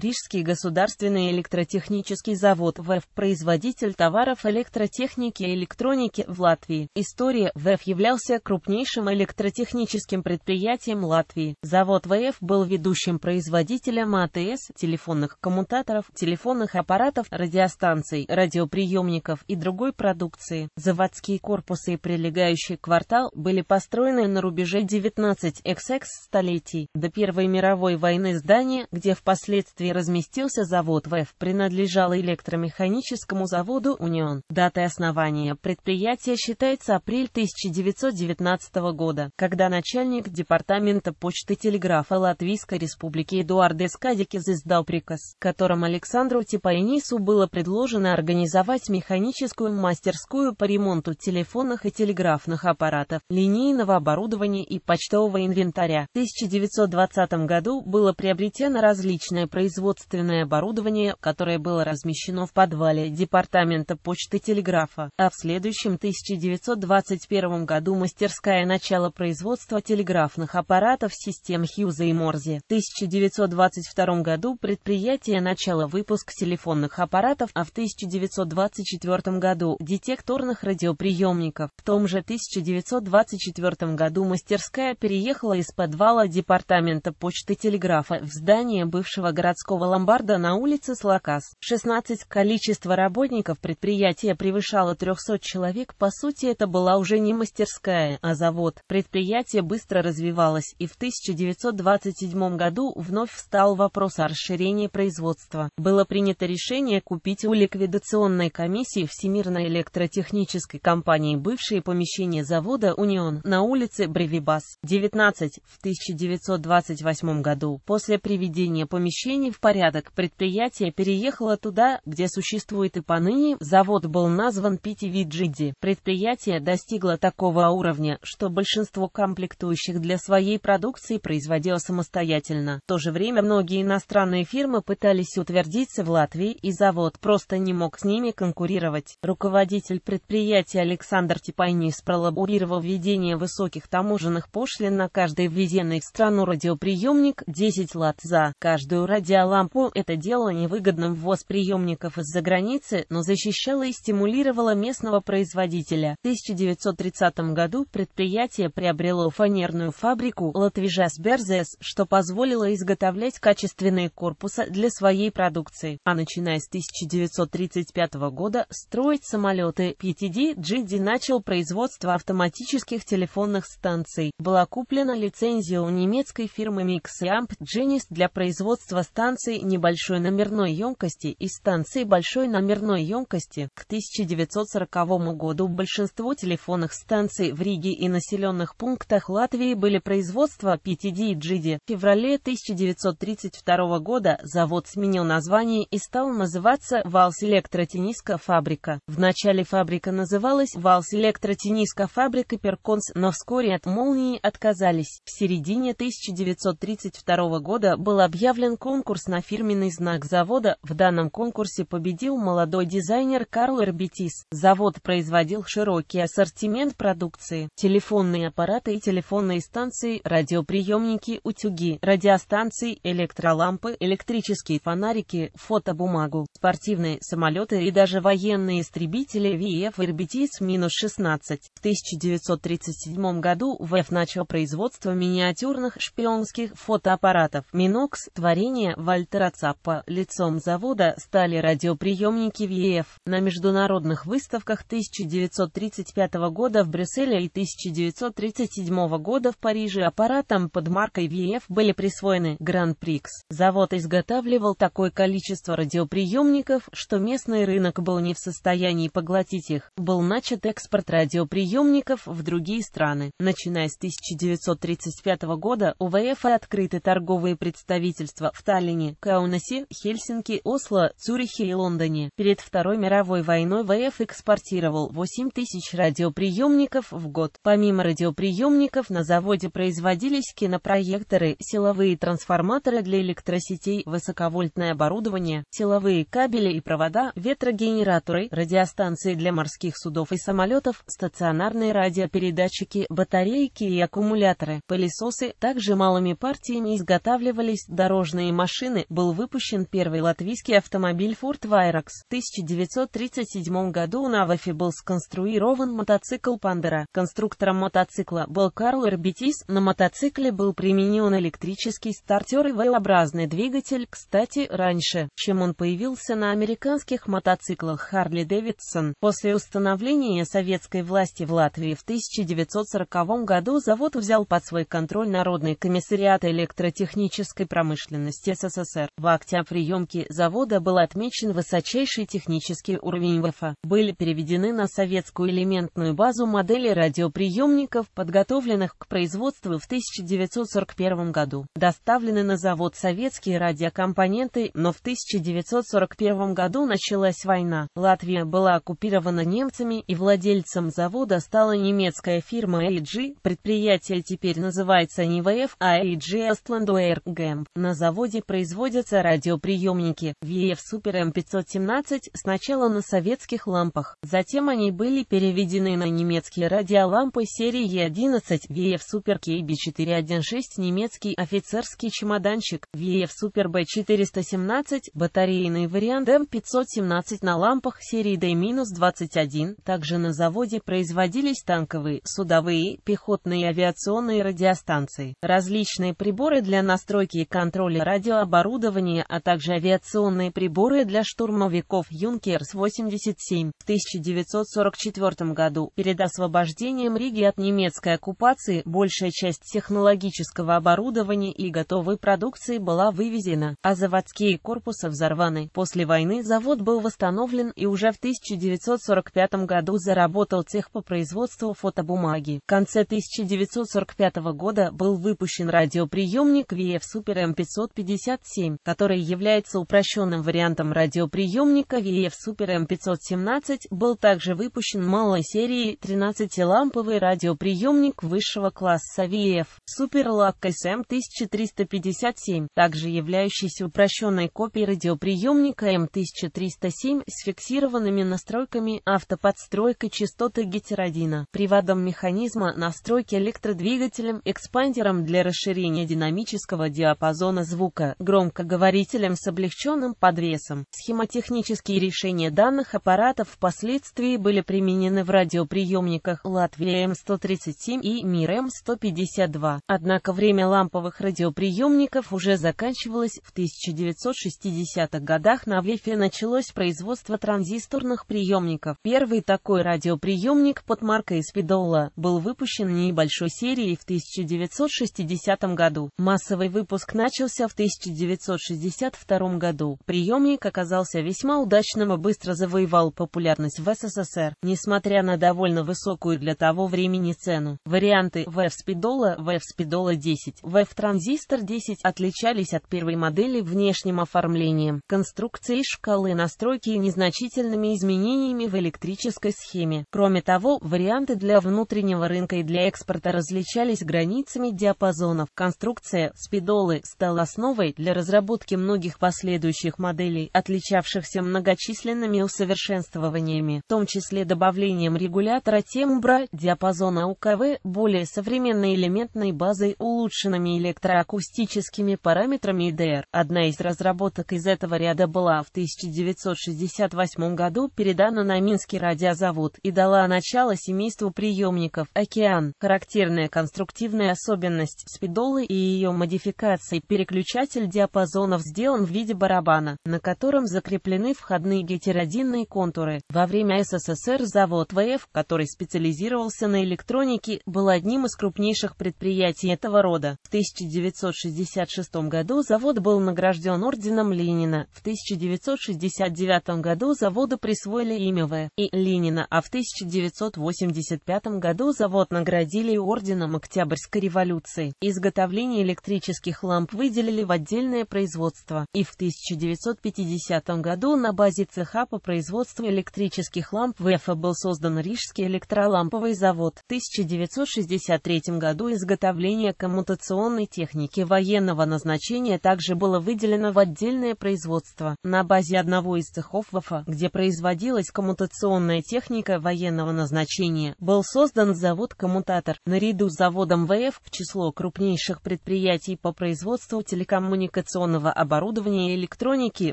Рижский государственный электротехнический завод ВЭФ – производитель товаров электротехники и электроники в Латвии. История ВЭФ являлся крупнейшим электротехническим предприятием Латвии. Завод ВЭФ был ведущим производителем АТС, телефонных коммутаторов, телефонных аппаратов, радиостанций, радиоприемников и другой продукции. Заводские корпусы и прилегающий квартал были построены на рубеже 19XX столетий, до Первой мировой войны здания, где впоследствии Москве разместился завод ВЭФ, принадлежал электромеханическому заводу «Унион». Датой основания предприятия считается апрель 1919 года, когда начальник Департамента почты и телеграфа Латвийской Республики Эдуард Эскадикис издал приказ, которым Александру Типайнису было предложено организовать механическую мастерскую по ремонту телефонных и телеграфных аппаратов, линейного оборудования и почтового инвентаря. В 1920 году было приобретено различное производство производственное оборудование, которое было размещено в подвале Департамента почты телеграфа, а в следующем 1921 году мастерская начала производства телеграфных аппаратов систем Хьюза и Морзе. В 1922 году предприятие начало выпуск телефонных аппаратов, а в 1924 году детекторных радиоприемников. В том же 1924 году мастерская переехала из подвала Департамента почты телеграфа в здание бывшего городского городского ломбарда на улице Слакас. 16. Количество работников предприятия превышало 300 человек, по сути это была уже не мастерская, а завод. Предприятие быстро развивалось, и в 1927 году вновь встал вопрос о расширении производства. Было принято решение купить у ликвидационной комиссии Всемирной электротехнической компании бывшие помещения завода «Унион» на улице Бревибас. 19. В 1928 году, после приведения помещений в порядок, предприятие переехало туда, где существует и поныне, завод был назван PTVGD. Предприятие достигло такого уровня, что большинство комплектующих для своей продукции производило самостоятельно. В то же время многие иностранные фирмы пытались утвердиться в Латвии, и завод просто не мог с ними конкурировать. Руководитель предприятия Александр Типайнис пролаборировал введение высоких таможенных пошлин на каждый ввезенный в страну радиоприемник 10 лат за каждую радио лампу, это делало невыгодным ввоз приемников из-за границы, но защищало и стимулировало местного производителя. В 1930 году предприятие приобрело фанерную фабрику «Латвижас Берзес», что позволило изготовлять качественные корпуса для своей продукции, а начиная с 1935 года строить самолеты. PTD GD начал производство автоматических телефонных станций. Была куплена лицензия у немецкой фирмы Mix Amp Genius для производства станций станции небольшой номерной емкости и станции большой номерной емкости. К 1940 году большинство телефонных станций в Риге и населенных пунктах Латвии были производства PTD и GD. В феврале 1932 года завод сменил название и стал называться Валс «Валселектротениска фабрика». Вначале фабрика называлась Валс «Валселектротениска фабрика Перконс», но вскоре от «Молнии» отказались. В середине 1932 года был объявлен конкурс на фирменный знак завода, в данном конкурсе победил молодой дизайнер Карл Эрбетис. Завод производил широкий ассортимент продукции, телефонные аппараты и телефонные станции, радиоприемники, утюги, радиостанции, электролампы, электрические фонарики, фотобумагу, спортивные самолеты и даже военные истребители ВФ эрбетис 16 В 1937 году ВФ начал производство миниатюрных шпионских фотоаппаратов «Минокс» творение в Вальтера Цаппа. Лицом завода стали радиоприемники ВЕФ. На международных выставках 1935 года в Брюсселе и 1937 года в Париже аппаратам под маркой ВЕФ были присвоены Гран-Прикс. Завод изготавливал такое количество радиоприемников, что местный рынок был не в состоянии поглотить их. Был начат экспорт радиоприемников в другие страны. Начиная с 1935 года у ВФ открыты торговые представительства в Таллине, Таллине, Каунасе, Хельсинки, Осло, Цюрихе и Лондоне. Перед Второй мировой войной ВФ экспортировал 8 тысяч радиоприемников в год. Помимо радиоприемников на заводе производились кинопроекторы, силовые трансформаторы для электросетей, высоковольтное оборудование, силовые кабели и провода, ветрогенераторы, радиостанции для морских судов и самолетов, стационарные радиопередатчики, батарейки и аккумуляторы, пылесосы. Также малыми партиями изготавливались дорожные машины, машины был выпущен первый латвийский автомобиль Ford Vairax. В 1937 году на Вафе был сконструирован мотоцикл Пандера. Конструктором мотоцикла был Карл Эрбитис. На мотоцикле был применен электрический стартер и V-образный двигатель, кстати, раньше, чем он появился на американских мотоциклах Harley Davidson. После установления советской власти в Латвии в 1940 году завод взял под свой контроль Народный комиссариат электротехнической промышленности СССР. СССР. В акте о приемке завода был отмечен высочайший технический уровень ВФА. Были переведены на советскую элементную базу модели радиоприемников, подготовленных к производству в 1941 году. Доставлены на завод советские радиокомпоненты, но в 1941 году началась война. Латвия была оккупирована немцами и владельцем завода стала немецкая фирма LG, предприятие теперь называется не ВФ, а LG Astlando Air Gamp. На заводе производится производятся радиоприемники VF Super M517 сначала на советских лампах, затем они были переведены на немецкие радиолампы серии E11 VF Super KB416 немецкий офицерский чемоданчик VF Super B417 батарейный вариант M517 на лампах серии D-21, также на заводе производились танковые, судовые, пехотные и авиационные радиостанции, различные приборы для настройки и контроля радиооборудования оборудование, а также авиационные приборы для штурмовиков «Юнкерс-87». В 1944 году, перед освобождением Риги от немецкой оккупации, большая часть технологического оборудования и готовой продукции была вывезена, а заводские корпусы взорваны. После войны завод был восстановлен и уже в 1945 году заработал цех по производству фотобумаги. В конце 1945 года был выпущен радиоприемник VF Super M550 м который является упрощенным вариантом радиоприемника VF Super M517, был также выпущен малой серии 13-ламповый радиоприемник высшего класса VF Super Lux M1357, также являющийся упрощенной копией радиоприемника М1307 с фиксированными настройками автоподстройка частоты гетеродина, приводом механизма настройки электродвигателем, экспандером для расширения динамического диапазона звука, громкости громкоговорителем с облегченным подвесом. Схемотехнические решения данных аппаратов впоследствии были применены в радиоприемниках Латвия М137 и Мир М152. Однако время ламповых радиоприемников уже заканчивалось в 1960-х годах на ВИФе началось производство транзисторных приемников. Первый такой радиоприемник под маркой Спидола был выпущен небольшой серией в 1960 году. Массовый выпуск начался в 1960 1962 году. Приемник оказался весьма удачным и быстро завоевал популярность в СССР, несмотря на довольно высокую для того времени цену. Варианты VF Speedola, VF Speedola 10, VF Transistor 10 отличались от первой модели внешним оформлением, конструкцией шкалы настройки и незначительными изменениями в электрической схеме. Кроме того, варианты для внутреннего рынка и для экспорта различались границами диапазонов. Конструкция спидолы стала основой для для разработки многих последующих моделей, отличавшихся многочисленными усовершенствованиями, в том числе добавлением регулятора тембра, диапазона УКВ, более современной элементной базой, улучшенными электроакустическими параметрами ИДР. Одна из разработок из этого ряда была в 1968 году передана на Минский радиозавод и дала начало семейству приемников «Океан». Характерная конструктивная особенность спидолы и ее модификации переключатель диапазонов сделан в виде барабана, на котором закреплены входные гетеродинные контуры. Во время СССР завод ВФ, который специализировался на электронике, был одним из крупнейших предприятий этого рода. В 1966 году завод был награжден орденом Ленина, в 1969 году заводу присвоили имя В. и Ленина, а в 1985 году завод наградили орденом Октябрьской революции. Изготовление электрических ламп выделили в отдельный отдельное производство, и в 1950 году на базе цеха по производству электрических ламп ВЭФа был создан Рижский электроламповый завод. В 1963 году изготовление коммутационной техники военного назначения также было выделено в отдельное производство на базе одного из цехов ВЭФа, где производилась коммутационная техника военного назначения. Был создан завод-коммутатор. Наряду с заводом ВФ в число крупнейших предприятий по производству телекоммуникаций коммуникационного оборудования и электроники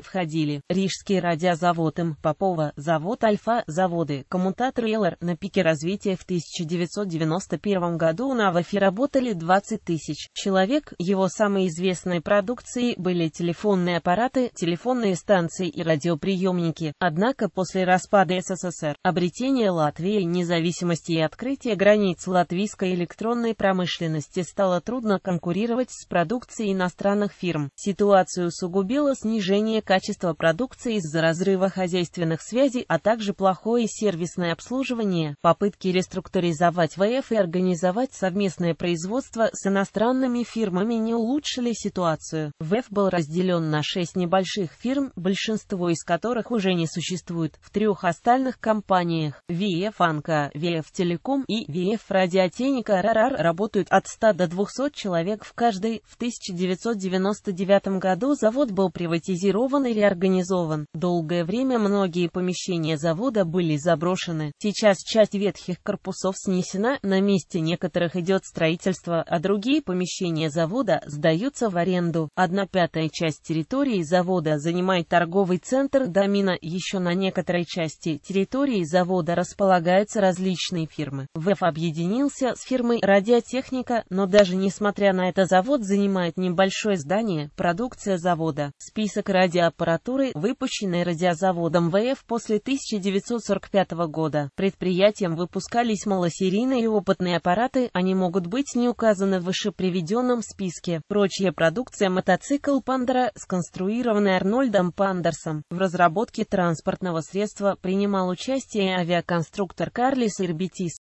входили Рижский радиозавод им Попова, завод Альфа, заводы, коммутатор Эллер. На пике развития в 1991 году на ВАФе работали 20 тысяч человек. Его самой известной продукцией были телефонные аппараты, телефонные станции и радиоприемники. Однако после распада СССР, обретения Латвии независимости и открытия границ латвийской электронной промышленности стало трудно конкурировать с продукцией иностранных фирм. Ситуацию усугубило снижение качества продукции из-за разрыва хозяйственных связей, а также плохое сервисное обслуживание, попытки реструктуризовать ВФ и организовать совместное производство с иностранными фирмами не улучшили ситуацию. ВФ был разделен на шесть небольших фирм, большинство из которых уже не существует, в трех остальных компаниях VF Анка, VF Телеком и VF Радиотехника РРР работают от 100 до 200 человек в каждой в 1999 1989 году завод был приватизирован и реорганизован. Долгое время многие помещения завода были заброшены. Сейчас часть ветхих корпусов снесена, на месте некоторых идет строительство, а другие помещения завода сдаются в аренду. Одна пятая часть территории завода занимает торговый центр Домина. Еще на некоторой части территории завода располагаются различные фирмы. ВЭФ объединился с фирмой «Радиотехника», но даже несмотря на это завод занимает небольшое здание, Продукция завода. Список радиоаппаратуры, выпущенной радиозаводом ВФ после 1945 года. Предприятиям выпускались малосерийные и опытные аппараты, они могут быть не указаны в выше приведенном списке. Прочая продукция мотоцикл Пандера, сконструированный Арнольдом Пандерсом. В разработке транспортного средства принимал участие авиаконструктор Карлис Ирбитис.